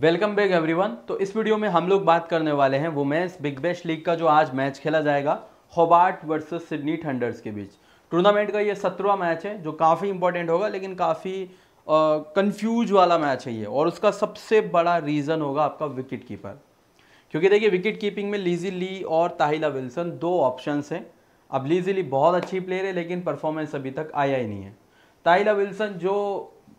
welcome back everyone तो इस video में हम लोग बात करने वाले हैं वुमेंस बिग बैश लीग का जो आज मैच खेला जाएगा होबार्ट वर्सेस सिडनी थंडर्स के बीच टूर्नामेंट का ये सत्रवा मैच है जो काफ़ी इंपॉर्टेंट होगा लेकिन काफ़ी कंफ्यूज वाला मैच है ये और उसका सबसे बड़ा रीज़न होगा आपका विकेट कीपर क्योंकि देखिए विकेट कीपिंग में लीजी ली और ताहिला विल्सन दो ऑप्शन हैं अब लीजी ली बहुत अच्छी प्लेयर है लेकिन परफॉर्मेंस अभी तक आया ही नहीं है ताहिला विल्सन जो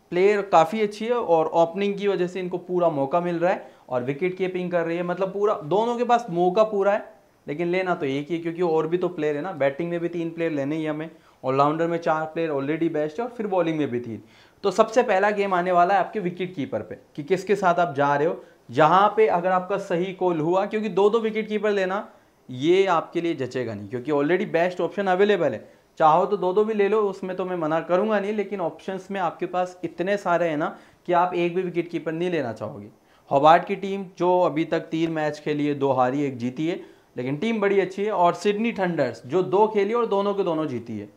प्लेयर काफ़ी अच्छी है और ओपनिंग की वजह से इनको पूरा मौका मिल रहा है और विकेट कीपिंग कर रही है मतलब पूरा दोनों के पास मौका पूरा है लेकिन लेना तो एक ही क्योंकि और भी तो प्लेयर है ना बैटिंग में भी तीन प्लेयर लेने ही हमें ऑलराउंडर में चार प्लेयर ऑलरेडी बेस्ट है और फिर बॉलिंग में भी तीन तो सबसे पहला गेम आने वाला है आपके विकेट कीपर पर कि किसके साथ आप जा रहे हो जहाँ पर अगर आपका सही कॉल हुआ क्योंकि दो दो विकेट कीपर लेना ये आपके लिए जचेगा नहीं क्योंकि ऑलरेडी बेस्ट ऑप्शन अवेलेबल है चाहो तो दो दो भी ले लो उसमें तो मैं मना करूंगा नहीं लेकिन ऑप्शंस में आपके पास इतने सारे हैं ना कि आप एक भी विकेट कीपर नहीं लेना चाहोगे हॉबार्ट की टीम जो अभी तक तीन मैच खेली है दो हारी एक जीती है लेकिन टीम बड़ी अच्छी है और सिडनी थंडर्स जो दो खेली और दोनों के दोनों जीती है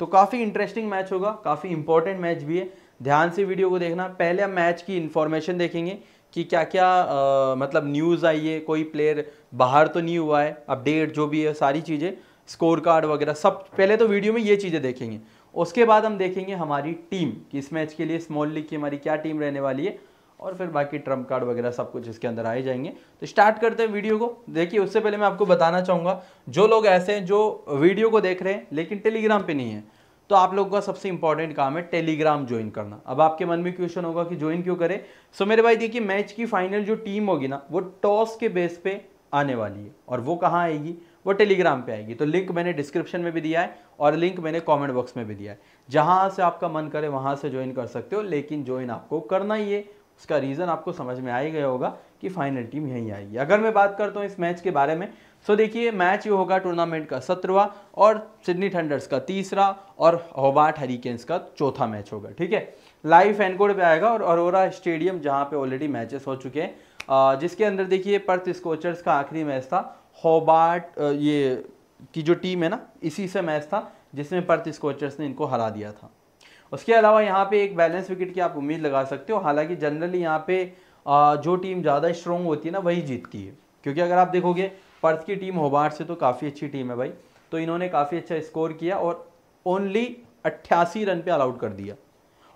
तो काफ़ी इंटरेस्टिंग मैच होगा काफ़ी इंपॉर्टेंट मैच भी है ध्यान से वीडियो को देखना पहले हम मैच की इन्फॉर्मेशन देखेंगे कि क्या क्या आ, मतलब न्यूज़ आई है कोई प्लेयर बाहर तो नहीं हुआ है अपडेट जो भी है सारी चीज़ें स्कोर कार्ड वगैरह सब पहले तो वीडियो में ये चीज़ें देखेंगे उसके बाद हम देखेंगे हमारी टीम कि इस मैच के लिए स्मॉल लीग की हमारी क्या टीम रहने वाली है और फिर बाकी ट्रम्प कार्ड वगैरह सब कुछ इसके अंदर आए जाएंगे तो स्टार्ट करते हैं वीडियो को देखिए उससे पहले मैं आपको बताना चाहूँगा जो लोग ऐसे हैं जो वीडियो को देख रहे हैं लेकिन टेलीग्राम पर नहीं है तो आप लोगों का सबसे इंपॉर्टेंट काम है टेलीग्राम ज्वाइन करना अब आपके मन में क्वेश्चन होगा कि ज्वाइन क्यों करें सो मेरे भाई देखिए मैच की फाइनल जो टीम होगी ना वो टॉस के बेस पे आने वाली है और वो कहाँ आएगी वो टेलीग्राम पे आएगी तो लिंक मैंने डिस्क्रिप्शन में भी दिया है और लिंक मैंने कमेंट बॉक्स में भी दिया है जहाँ से आपका मन करे वहाँ से ज्वाइन कर सकते हो लेकिन ज्वाइन आपको करना ही है उसका रीज़न आपको समझ में आ ही गया होगा कि फाइनल टीम यहीं आएगी अगर मैं बात करता हूँ इस मैच के बारे में सो तो देखिए मैच ये होगा टूर्नामेंट का सत्रवा और सिडनी थंडर्स का तीसरा और होबार्ट हरिकेन्स का चौथा मैच होगा ठीक है लाइव एनकोड पे आएगा और अरोरा स्टेडियम जहाँ पे ऑलरेडी मैचेस हो चुके हैं जिसके अंदर देखिए पर्थ स्कोचर्स का आखिरी मैच था होबार्ट ये की जो टीम है ना इसी से मैच था जिसमें पर्थ स्कोचर्स ने इनको हरा दिया था उसके अलावा यहाँ पे एक बैलेंस विकेट की आप उम्मीद लगा सकते हो हालांकि जनरली यहाँ पे जो टीम ज़्यादा स्ट्रॉन्ग होती है ना वही जीतती है क्योंकि अगर आप देखोगे पर्थ की टीम होबार्ट से तो काफ़ी अच्छी टीम है भाई तो इन्होंने काफ़ी अच्छा स्कोर किया और ओनली अट्ठासी रन पर आलआउट कर दिया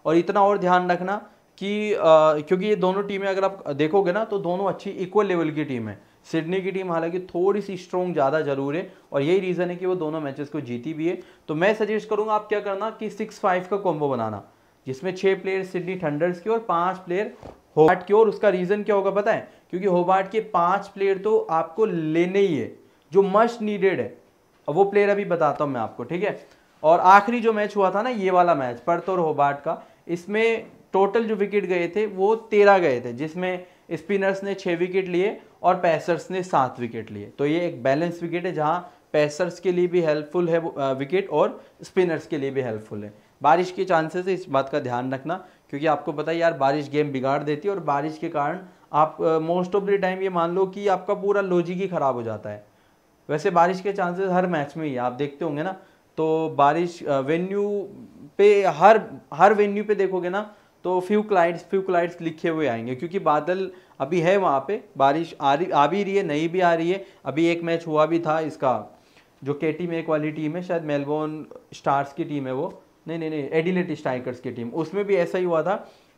और इतना और ध्यान रखना कि आ, क्योंकि ये दोनों टीमें अगर आप देखोगे ना तो दोनों अच्छी इक्वल लेवल की टीम है सिडनी की टीम हालांकि थोड़ी सी स्ट्रॉन्ग ज़्यादा जरूर है और यही रीज़न है कि वो दोनों मैचेस को जीती भी है तो मैं सजेस्ट करूँगा आप क्या करना कि सिक्स फाइव का कॉम्बो बनाना जिसमें छः प्लेयर सिडनी थंडर्स की और पाँच प्लेयर होबार्ट की और उसका रीज़न क्या होगा पता है क्योंकि होबार्ट के पाँच प्लेयर तो आपको लेने ही है जो मस्ट नीडेड है वो प्लेयर अभी बताता हूँ मैं आपको ठीक है और आखिरी जो मैच हुआ था ना ये वाला मैच पर्थ और होबार्ट का इसमें टोटल जो विकेट गए थे वो तेरह गए थे जिसमें स्पिनर्स ने छः विकेट लिए और पैसर्स ने सात विकेट लिए तो ये एक बैलेंस विकेट है जहाँ पैसर्स के लिए भी हेल्पफुल है विकेट और स्पिनर्स के लिए भी हेल्पफुल है बारिश के चांसेस इस बात का ध्यान रखना क्योंकि आपको पता है यार बारिश गेम बिगाड़ देती है और बारिश के कारण आप मोस्ट ऑफ द टाइम ये मान लो कि आपका पूरा लॉजिक ही ख़राब हो जाता है वैसे बारिश के चांसेस हर मैच में ही आप देखते होंगे ना तो बारिश वेन्यू पे हर हर वेन्यू पे देखोगे ना तो फ्यू क्लाइड्स फ्यू क्लाइंट्स लिखे हुए आएंगे क्योंकि बादल अभी है वहाँ पे बारिश आ रही आ भी रही है नहीं भी आ रही है अभी एक मैच हुआ भी था इसका जो के टी मेक वाली टीम है शायद मेलबोर्न स्टार्स की टीम है वो नहीं नहीं नहीं एडिलेट स्ट्राइकर्स की टीम उसमें भी ऐसा ही हुआ था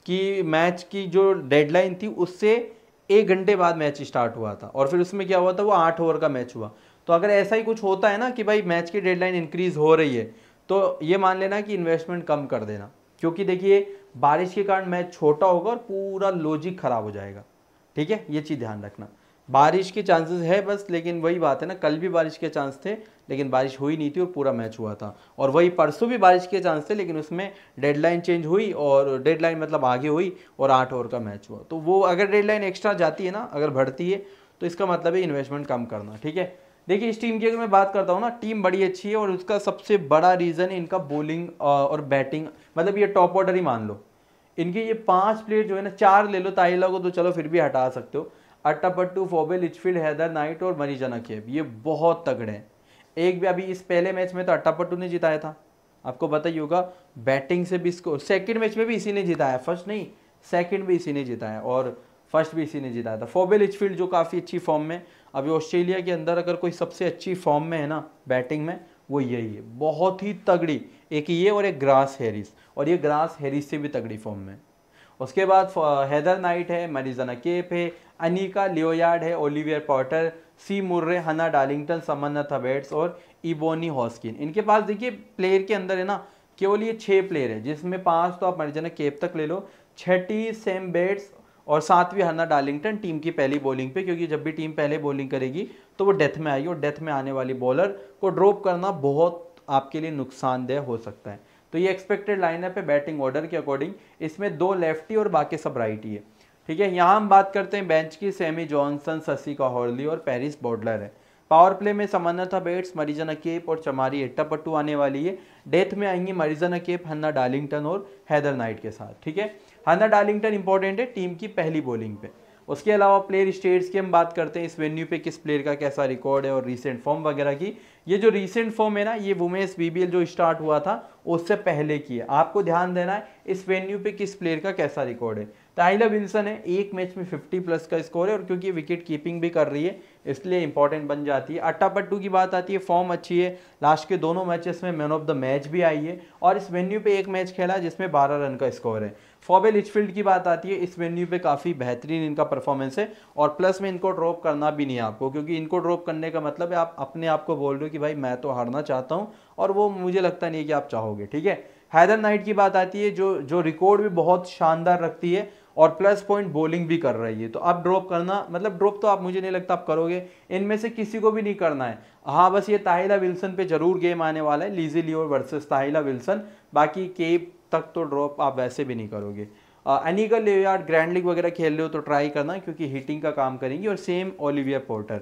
कि मैच की जो डेडलाइन थी उससे एक घंटे बाद मैच स्टार्ट हुआ था और फिर उसमें क्या हुआ था वो आठ ओवर का मैच हुआ तो अगर ऐसा ही कुछ होता है ना कि भाई मैच की डेडलाइन इंक्रीज़ हो रही है तो ये मान लेना कि इन्वेस्टमेंट कम कर देना क्योंकि देखिए बारिश के कारण मैच छोटा होगा और पूरा लॉजिक ख़राब हो जाएगा ठीक है ये चीज़ ध्यान रखना बारिश के चांसेस है बस लेकिन वही बात है ना कल भी बारिश के चांस थे लेकिन बारिश हुई नहीं थी और पूरा मैच हुआ था और वही परसों भी बारिश के चांस थे लेकिन उसमें डेडलाइन चेंज हुई और डेडलाइन मतलब आगे हुई और आठ ओवर का मैच हुआ तो वो अगर डेडलाइन एक्स्ट्रा जाती है ना अगर बढ़ती है तो इसका मतलब है इन्वेस्टमेंट कम करना ठीक है देखिए इस टीम की अगर मैं बात करता हूँ ना टीम बड़ी अच्छी है और उसका सबसे बड़ा रीज़न है इनका बॉलिंग और बैटिंग मतलब ये टॉप ऑर्डर ही मान लो इनके ये पांच प्लेयर जो है ना चार ले लो ताइला को तो चलो फिर भी हटा सकते हो Atapattu Phoebe Litchfield Heather Knight और मरीजा नकीब ये बहुत तगड़े हैं एक भी अभी इस पहले मैच में तो अट्टापट्टू ने जिताया था आपको पता ही होगा बैटिंग से भी इसको सेकेंड मैच में भी इसी ने जिताया फर्स्ट नहीं सेकेंड भी इसी ने जिताया और फर्स्ट भी इसी ने जिताया था फोबे लिचफील्ड जो काफ़ी अच्छी फॉर्म में अभी ऑस्ट्रेलिया के अंदर अगर कोई सबसे अच्छी फॉर्म में है ना बैटिंग में वो यही है बहुत ही तगड़ी एक ये और एक ग्रास हैरिस और ये ग्रास हैरिस से भी तगड़ी फॉर्म में उसके बाद हैदर नाइट है मरीजना केप है अनिका लियोयार्ड है Olivia Porter C Murray Hannah Darlington Samantha Bates और इबोनी हॉस्किन इनके पास देखिए प्लेयर के अंदर है ना केवल ये छः प्लेयर है जिसमें पाँच तो आप मरीजना केप तक ले लो छठी सेम बेट्स और सातवीं हना डार्लिंगटन टीम की पहली बॉलिंग पे क्योंकि जब भी टीम पहले बॉलिंग करेगी तो वो डेथ में आएगी और डेथ में आने वाली बॉलर को ड्रॉप करना बहुत आपके लिए नुकसानदेह हो सकता है तो ये एक्सपेक्टेड लाइनअप है बैटिंग ऑर्डर के अकॉर्डिंग इसमें दो लेफ्टी और बाकी सब राइट ही है ठीक है यहाँ हम बात करते हैं बेंच की सेमी जॉनसन शशि हॉर्ली और पेरिस बॉडलर है पावर प्ले में समन्नता बेट्स मरीजन अकेप और चमारी एट्टापट्टू आने वाली है डेथ में आएंगी मरीजन अकेप हन्ना डार्लिंगटन और हैदर नाइट के साथ ठीक है हन्ना डार्लिंगटन इंपॉर्टेंट है टीम की पहली बॉलिंग पे उसके अलावा प्लेयर स्टेट्स की हम बात करते हैं इस वेन्यू पे किस प्लेयर का कैसा रिकॉर्ड है और रीसेंट फॉर्म वगैरह की ये जो रीसेंट फॉर्म है ना ये वुमेन्स बीबीएल जो स्टार्ट हुआ था उससे पहले की है आपको ध्यान देना है इस वेन्यू पे किस प्लेयर का कैसा रिकॉर्ड है ताइला विल्सन है एक मैच में 50 प्लस का स्कोर है और क्योंकि विकेट कीपिंग भी कर रही है इसलिए इंपॉर्टेंट बन जाती है अट्टा पट्टू की बात आती है फॉर्म अच्छी है लास्ट के दोनों मैचेस में मैन ऑफ द मैच भी आई है और इस वेन्यू पे एक मैच खेला जिसमें 12 रन का स्कोर है फॉबे लिचफील्ड की बात आती है इस वेन्यू पे काफ़ी बेहतरीन इनका परफॉर्मेंस है और प्लस में इनको ड्रॉप करना भी नहीं है आपको क्योंकि इनको ड्रॉप करने का मतलब है आप अपने आप को बोल रहे हो कि भाई मैं तो हारना चाहता हूँ और वो मुझे लगता नहीं है कि आप चाहोगे ठीक है हैदर नाइट की बात आती है जो जो रिकॉर्ड भी बहुत शानदार रखती है और प्लस पॉइंट बॉलिंग भी कर रही है तो अब ड्रॉप करना मतलब ड्रॉप तो आप मुझे नहीं लगता आप करोगे इनमें से किसी को भी नहीं करना है हाँ बस ये ताहिला विल्सन पे जरूर गेम आने वाला है लीजी लियोर वर्सेस ताहिला विल्सन बाकी के तक तो ड्रॉप आप वैसे भी नहीं करोगे अनिकल लेवियार्ड ग्रैंड लीग वगैरह खेल रहे हो तो ट्राई करना क्योंकि हीटिंग का काम करेंगी और सेम ओलिविया पोर्टर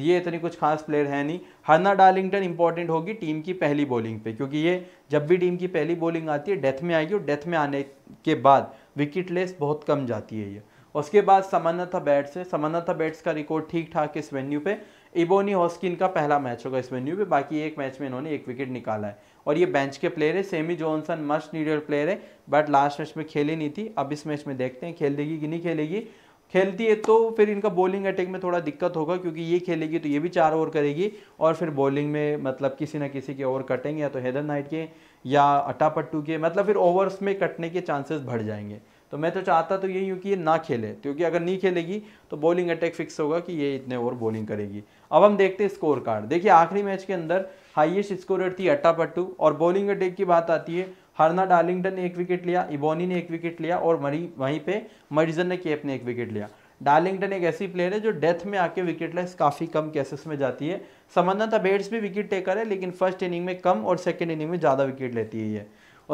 ये इतनी कुछ खास प्लेयर है नहीं हरना डार्लिंगटन इंपॉर्टेंट होगी टीम की पहली बॉलिंग पे क्योंकि ये जब भी टीम की पहली बॉलिंग आती है डेथ में आएगी और डेथ में आने के बाद विकेट लेस बहुत कम जाती है ये उसके बाद समन्नथा बैट्स है समन्नथा बैट्स का रिकॉर्ड ठीक ठाक इस वेन्यू पे इबोनी हॉस्किन का पहला मैच होगा इस वेन्यू पे बाकी एक मैच में इन्होंने एक विकेट निकाला है और ये बेंच के प्लेयर है Sammy Johnson must needed player है बट लास्ट मैच में खेली नहीं थी अब इस मैच में देखते हैं खेल देगी कि नहीं खेलेगी खेलती है तो फिर इनका बॉलिंग अटैक में थोड़ा दिक्कत होगा क्योंकि ये खेलेगी तो ये भी चार ओवर करेगी और फिर बॉलिंग में मतलब किसी ना किसी के ओवर कटेंगे या तो हैदर नाइट के या अटापट्टू के मतलब फिर ओवर्स में कटने के चांसेस बढ़ जाएंगे तो मैं तो चाहता तो यही हूँ कि ये ना खेले क्योंकि अगर नहीं खेलेगी तो बॉलिंग अटैक फिक्स होगा कि ये इतने ओवर बॉलिंग करेगी अब हम देखते हैं स्कोर कार्ड देखिए आखिरी मैच के अंदर हाइएस्ट स्कोरर थी अट्टापट्टू और बॉलिंग अटैक की बात आती है हरना डार्लिंगटन ने एक विकेट लिया इबोनी ने एक विकेट लिया और मरी वहीं पे मरीजन ने केप ने एक विकेट लिया डार्लिंगटन एक ऐसी प्लेयर है जो डेथ में आके विकेट लेस काफ़ी कम केसेस में जाती है समन्नता बेट्स भी विकेट टेकर है लेकिन फर्स्ट इनिंग में कम और सेकेंड इनिंग में ज़्यादा विकेट लेती है ये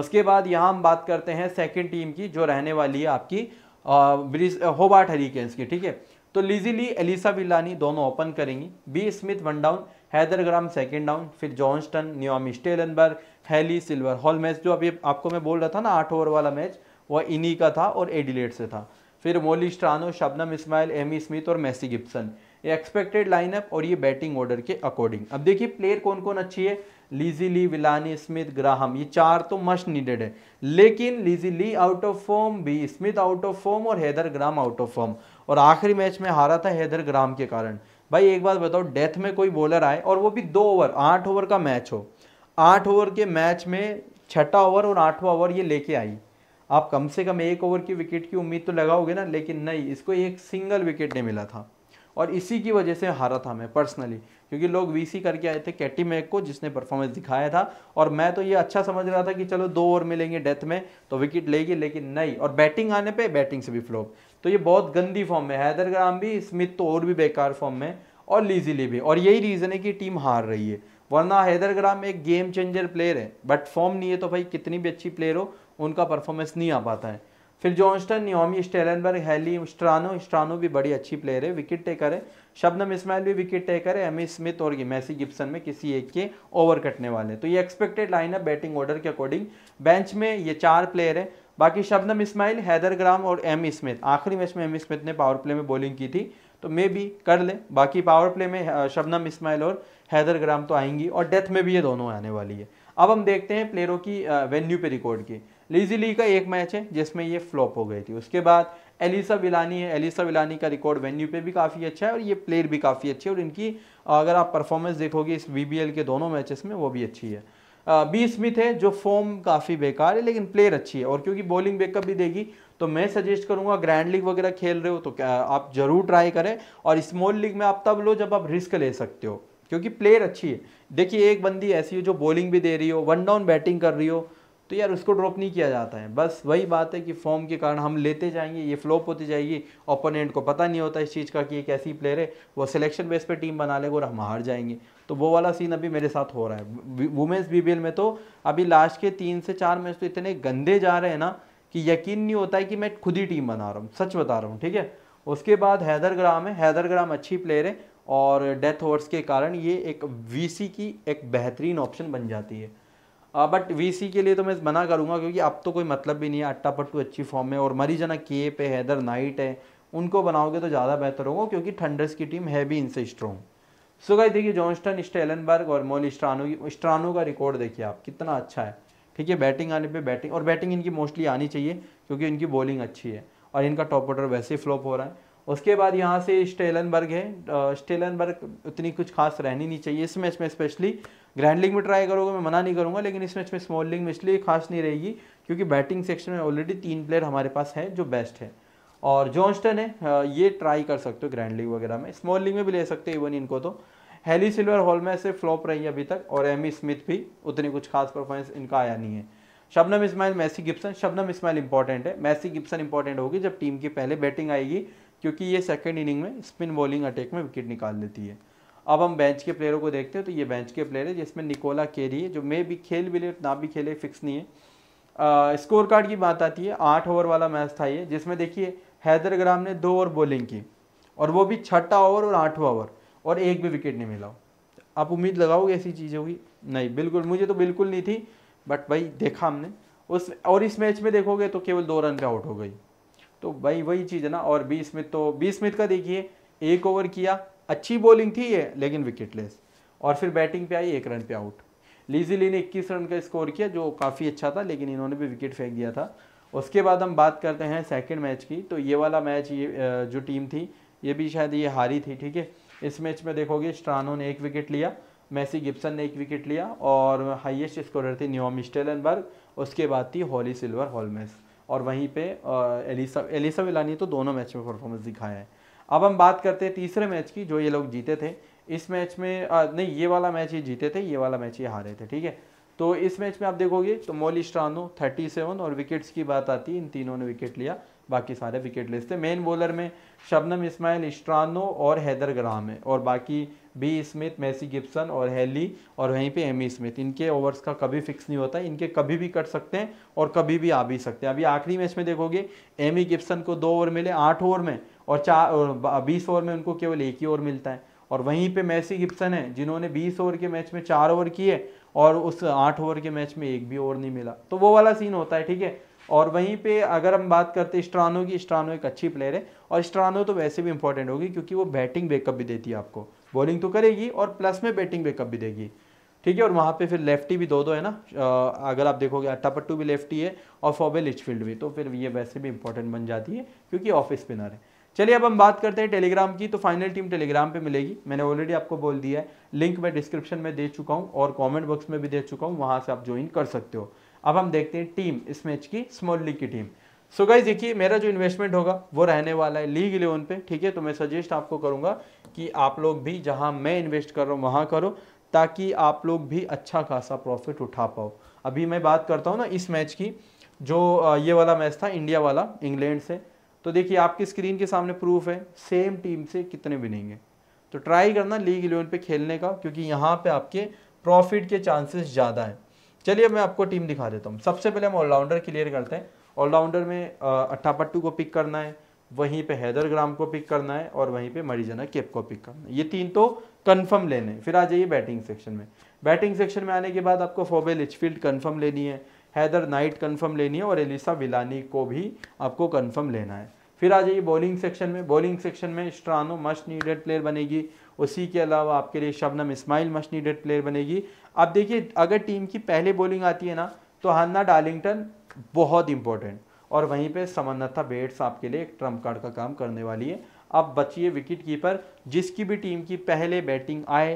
उसके बाद यहाँ हम बात करते हैं सेकेंड टीम की जो रहने वाली है आपकी ब्रिज होबार्ट हरिकेन्स की ठीक है तो लिजी ली एलिसा विलानी दोनों ओपन करेंगी B Smith one down Heather Graham second down फिर Johnston Naomi Stalenberg Hayley Silver हॉल मैच जो अभी आपको मैं बोल रहा था ना आठ ओवर वाला मैच वह इन्हीं का था और एडिलेट से था फिर Molly Strano Shabnim Ismail Amy Smith और मैसी गिप्सन ये एक्सपेक्टेड लाइनअप और ये बैटिंग ऑर्डर के अकॉर्डिंग अब देखिए प्लेयर कौन कौन अच्छी है लीजी ली विलानी स्मिथ ग्राहम ये चार तो मस्ट नीडेड है लेकिन Lizzie Lee out of form B Smith out of form और Heather Graham out of form और आखिरी मैच में हारा था हैदर ग्राम के कारण भाई एक बात बताओ डेथ में कोई बॉलर आए और वो भी दो ओवर आठ ओवर का मैच हो आठ ओवर के मैच में छठा ओवर और आठवां ओवर ये लेके आई आप कम से कम एक ओवर की विकेट की उम्मीद तो लगाओगे ना लेकिन नहीं इसको एक सिंगल विकेट नहीं मिला था और इसी की वजह से हारा था मैं पर्सनली क्योंकि लोग वीसी करके आए थे कैटी मैक को जिसने परफॉर्मेंस दिखाया था और मैं तो ये अच्छा समझ रहा था कि चलो दो ओवर मिलेंगे डेथ में तो विकेट लेगी लेकिन नहीं और बैटिंग आने पे बैटिंग से भी फ्लॉप तो ये बहुत गंदी फॉर्म में हैदर ग्राम भी स्मिथ तो और भी बेकार फॉर्म में और लीजिली भी और यही रीज़न है कि टीम हार रही है वरना हैदरग्राम एक गेम चेंजर प्लेयर है बट फॉर्म नहीं है तो भाई कितनी भी अच्छी प्लेयर हो उनका परफॉर्मेंस नहीं आ पाता है फिर जॉन्स्टन न्योमी स्टेलनबर्ग हैली स्ट्रानो स्ट्रानो भी बड़ी अच्छी प्लेयर है विकेट टेकर है शबनम इसमाइल भी विकेट टेकर है एमी स्मिथ और मैसी गिप्सन में किसी एक के ओवर कटने वाले हैं तो ये एक्सपेक्टेड लाइनअप बैटिंग ऑर्डर के अकॉर्डिंग बेंच में ये चार प्लेयर है बाकी शबनम इसमाइल हैदरग्राम और एम स्मिथ आखिरी मैच में एम स्मिथ ने पावर प्ले में बॉलिंग की थी तो मे बी कर ले बाकी पावर प्ले में शबनम इस्माइल और हैदर ग्राम तो आएंगी और डेथ में भी ये दोनों आने वाली है अब हम देखते हैं प्लेयरों की वेन्यू पे रिकॉर्ड की लीजी ली का एक मैच है जिसमें ये फ्लॉप हो गई थी उसके बाद एलिसा विलानी है एलिसा विलानी का रिकॉर्ड वेन्यू पे भी काफ़ी अच्छा है और ये प्लेयर भी काफ़ी अच्छी है और इनकी अगर आप परफॉर्मेंस देखोगे इस वी के दोनों मैचेस में वो भी अच्छी है बी स्मिथ है जो फॉर्म काफ़ी बेकार है लेकिन प्लेयर अच्छी है और क्योंकि बॉलिंग बैकअप भी देगी तो मैं सजेस्ट करूंगा ग्रैंड लीग वगैरह खेल रहे हो तो क्या आप जरूर ट्राई करें और स्मॉल लीग में आप तब लो जब आप रिस्क ले सकते हो क्योंकि प्लेयर अच्छी है देखिए एक बंदी ऐसी हो जो बॉलिंग भी दे रही हो वन डाउन बैटिंग कर रही हो तो यार उसको ड्रॉप नहीं किया जाता है बस वही बात है कि फॉर्म के कारण हम लेते जाएंगे ये फ्लॉप होती जाएगी ओपोनेंट को पता नहीं होता इस चीज़ का कि ये कैसी प्लेयर है वो सिलेक्शन बेस पे टीम बना लेगा और हम हार जाएंगे तो वो वाला सीन अभी मेरे साथ हो रहा है वुमेंस बी में तो अभी लास्ट के तीन से चार मैच तो इतने गंदे जा रहे हैं ना कि यकीन नहीं होता है कि मैं खुद ही टीम बना रहा हूँ सच बता रहा हूँ ठीक है उसके बाद हैदरग्राम है हैदरग्राम अच्छी प्लेयर है और डेथ ओवर्स के कारण ये एक वीसी की एक बेहतरीन ऑप्शन बन जाती है बट uh, वीसी के लिए तो मैं मना करूँगा क्योंकि अब तो कोई मतलब भी नहीं है अट्टा पट्टू अच्छी फॉर्म में और मरी जना के पे हैदर नाइट है उनको बनाओगे तो ज़्यादा बेहतर होगा क्योंकि थंडर्स की टीम है भी इनसे स्ट्रॉन्ग सो गाइस देखिए जॉन्स्टन स्टेलनबर्ग और मोल स्ट्रानो स्ट्रानो का रिकॉर्ड देखिए आप कितना अच्छा है ठीक है बैटिंग आने पर बैटिंग और बैटिंग इनकी मोस्टली आनी चाहिए क्योंकि इनकी बॉलिंग अच्छी है और इनका टॉप ऑर्डर वैसे फ्लॉप हो रहा है उसके बाद यहाँ से स्टेलनबर्ग है स्टेलनबर्ग uh, उतनी कुछ खास रहनी नहीं चाहिए इस मैच में स्पेशली ग्रैंड लीग में ट्राई करोगे मैं मना नहीं करूँगा लेकिन इस मैच में स्मॉल लीग में इसलिए खास नहीं रहेगी क्योंकि बैटिंग सेक्शन में ऑलरेडी तीन प्लेयर हमारे पास हैं जो बेस्ट है और जॉन्स्टन है ये ट्राई कर सकते हो ग्रैंड लीग वगैरह में स्मॉल लीग में भी ले सकते हो इवन इनको तो हैली सिल्वर हॉल में से फ्लॉप रही अभी तक और एम स्मिथ भी उतनी कुछ खास परफॉर्मेंस इनका आया नहीं है Shabnim Ismail Maisy Gibson Shabnim Ismail important है मैसी गिप्सन इंपॉर्टेंट होगी जब टीम की पहले बैटिंग आएगी क्योंकि ये सेकेंड इनिंग में स्पिन बॉलिंग अटैक में विकेट निकाल लेती है अब हम बेंच के प्लेयरों को देखते हैं तो ये बेंच के प्लेयर है जिसमें निकोला केरी है जो मे भी खेल भी ले ना भी खेले फिक्स नहीं है स्कोर कार्ड की बात आती है आठ ओवर वाला मैच था ये जिसमें देखिए हैदर ग्राम ने दो ओवर बॉलिंग की और वो भी छठा ओवर और आठवा ओवर और एक भी विकेट नहीं मिला आप उम्मीद लगाओगे ऐसी चीज़ होगी नहीं बिल्कुल मुझे तो बिल्कुल नहीं थी बट भाई देखा हमने उस और इस मैच में देखोगे तो केवल दो रन पे आउट हो गई तो भाई वही चीज़ है ना और बी स्मिथ तो बी स्मिथ का देखिए एक ओवर किया अच्छी बॉलिंग थी ये लेकिन विकेटलेस और फिर बैटिंग पे आई एक रन पे आउट लीजिली ने इक्कीस रन का स्कोर किया जो काफ़ी अच्छा था लेकिन इन्होंने भी विकेट फेंक दिया था उसके बाद हम बात करते हैं सेकेंड मैच की तो ये वाला मैच ये जो टीम थी ये भी शायद ये हारी थी ठीक है इस मैच में देखोगे स्ट्रानो ने एक विकेट लिया मैसी गिब्सन ने एक विकेट लिया और हाईएस्ट स्कोरर थी न्योम स्टेलनबर्ग उसके बाद थी हॉली सिल्वर हॉलमेस और वहीं पे एलिसा एलिसा विलानी तो दोनों मैच में परफॉर्मेंस दिखाया है अब हम बात करते हैं तीसरे मैच की जो ये लोग जीते थे इस मैच में आ, नहीं ये वाला मैच ये जीते थे ये वाला मैच ये हारे थे ठीक है तो इस मैच में आप देखोगे तो मोली स्ट्रानो थर्टी सेवन और विकेट्स की बात आती है इन तीनों ने विकेट लिया बाकी सारे विकेट लेस थे मेन बॉलर में शबनम इस्माइल इस्ट्रानो और हैदर ग्राम है और बाकी बी स्मिथ मेसी गिब्सन और हेली और वहीं पे एमी स्मिथ इनके ओवर्स का कभी फिक्स नहीं होता इनके कभी भी कट सकते हैं और कभी भी आ भी सकते हैं अभी आखिरी मैच में देखोगे एमी गिब्सन को दो ओवर मिले आठ ओवर में और चार बीस ओवर में उनको केवल एक ही ओवर मिलता है और वहीं पे मैसी गिप्सन है जिन्होंने 20 ओवर के मैच में चार ओवर किए और उस आठ ओवर के मैच में एक भी ओवर नहीं मिला तो वो वाला सीन होता है ठीक है और वहीं पे अगर हम बात करते हैं स्ट्रानो की स्ट्रानो एक अच्छी प्लेयर है और स्ट्रानो तो वैसे भी इंपॉर्टेंट होगी क्योंकि वो बैटिंग बैकअप भी देती है आपको बॉलिंग तो करेगी और प्लस में बैटिंग बैकअप भी देगी ठीक है और वहाँ पे फिर लेफ्टी भी दो दो है ना अगर आप देखोगे अट्टापट्टू भी लेफ्टी है और फॉबे लिचफील्ड भी तो फिर ये वैसे भी इंपॉर्टेंट बन जाती है क्योंकि ऑफ स्पिनर है चलिए अब हम बात करते हैं टेलीग्राम की तो फाइनल टीम टेलीग्राम पे मिलेगी मैंने ऑलरेडी आपको बोल दिया है लिंक मैं डिस्क्रिप्शन में दे चुका हूँ और कमेंट बॉक्स में भी दे चुका हूँ वहाँ से आप ज्वाइन कर सकते हो अब हम देखते हैं टीम इस मैच की स्मॉल लीग की टीम सो गाइज देखिए मेरा जो इन्वेस्टमेंट होगा वो रहने वाला है लीग इलेवन पे ठीक है तो मैं सजेस्ट आपको करूँगा कि आप लोग भी जहाँ मैं इन्वेस्ट कर रहा हूँ वहाँ करो ताकि आप लोग भी अच्छा खासा प्रॉफिट उठा पाओ अभी मैं बात करता हूँ ना इस मैच की जो ये वाला मैच था इंडिया वाला इंग्लैंड से तो देखिए आपकी स्क्रीन के सामने प्रूफ है सेम टीम से कितने विनिंग है तो ट्राई करना लीग इलेवन पे खेलने का क्योंकि यहाँ पे आपके प्रॉफिट के चांसेस ज़्यादा हैं चलिए मैं आपको टीम दिखा देता हूँ सबसे पहले हम ऑलराउंडर क्लियर करते हैं ऑलराउंडर में अट्ठापट्टू को पिक करना है वहीं पर हैदर ग्राम को पिक करना है और वहीं पर मरीजना केप को पिक करना है ये तीन तो कन्फर्म लेने फिर आ जाइए बैटिंग सेक्शन में बैटिंग सेक्शन में आने के बाद आपको फोबे लिचफील्ड कन्फर्म लेनी है हैदर नाइट कन्फर्म लेनी है और एलिसा विलानी को भी आपको कन्फर्म लेना है फिर आ जाइए बॉलिंग सेक्शन में बॉलिंग सेक्शन में स्ट्रानो मस्ट नीडेड प्लेयर बनेगी उसी के अलावा आपके लिए Shabnim Ismail must needed player बनेगी अब देखिए अगर टीम की पहले बॉलिंग आती है ना तो हन्ना डार्लिंगटन बहुत इंपॉर्टेंट और वहीं पे समन्नथा बेट्स आपके लिए एक ट्रम्प कार्ड का काम करने वाली है अब बचिए विकेट कीपर जिसकी भी टीम की पहले बैटिंग आए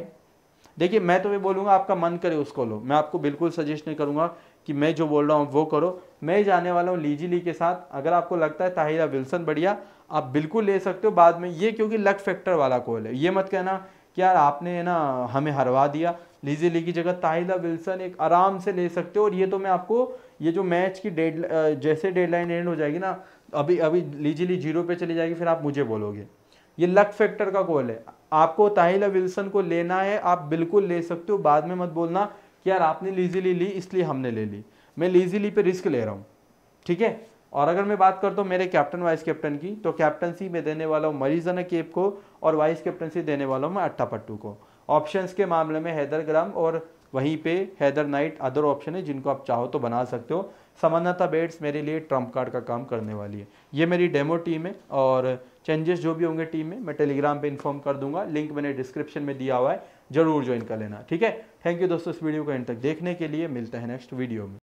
देखिए मैं तो ये बोलूँगा आपका मन करे उसको लो मैं आपको बिल्कुल सजेस्ट नहीं करूँगा कि मैं जो बोल रहा हूँ वो करो मैं जाने वाला हूँ लीजी ली के साथ अगर आपको लगता है ताहिरा विल्सन बढ़िया आप बिल्कुल ले सकते हो बाद में ये क्योंकि लक फैक्टर वाला कॉल है ये मत कहना कि यार आपने है ना हमें हरवा दिया लीजी ली की जगह ताहिला विल्सन एक आराम से ले सकते हो और ये तो मैं आपको ये जो मैच की डेड जैसे डेडलाइन एंड हो जाएगी ना अभी अभी लीजिली जीरो पे चली जाएगी फिर आप मुझे बोलोगे ये लक फैक्टर का कॉल है आपको ताहिला विल्सन को लेना है आप बिल्कुल ले सकते हो बाद में मत बोलना कि यार आपने लीजिली ली इसलिए हमने ले ली मैं लीजिली पे रिस्क ले रहा हूँ ठीक है और अगर मैं बात करता हूँ मेरे कैप्टन वाइस कैप्टन की तो कैप्टनसी में देने वाला हूँ मरीजन केप को और वाइस कैप्टनसी देने वाला हूँ मैं अट्टापट्टू को ऑप्शंस के मामले में हैदर ग्राम और वहीं पे हैदर नाइट अदर ऑप्शन है जिनको आप चाहो तो बना सकते हो समन्नता बेट्स मेरे लिए ट्रम्प कार्ड का काम करने वाली है ये मेरी डेमो टीम है और चेंजेस जो भी होंगे टीम में मैं टेलीग्राम पे इन्फॉर्म कर दूंगा लिंक मैंने डिस्क्रिप्शन में दिया हुआ है जरूर ज्वाइन कर लेना ठीक है थैंक यू दोस्तों इस वीडियो को एंड तक देखने के लिए मिलते हैं नेक्स्ट वीडियो में